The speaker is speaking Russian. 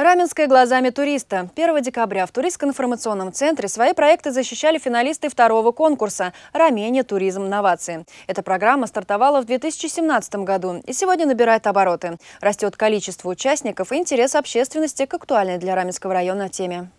Раменское глазами туриста. 1 декабря в Туристско-информационном центре свои проекты защищали финалисты второго конкурса «Рамения. Туризм. Новации». Эта программа стартовала в 2017 году и сегодня набирает обороты. Растет количество участников и интерес общественности к актуальной для Раменского района теме.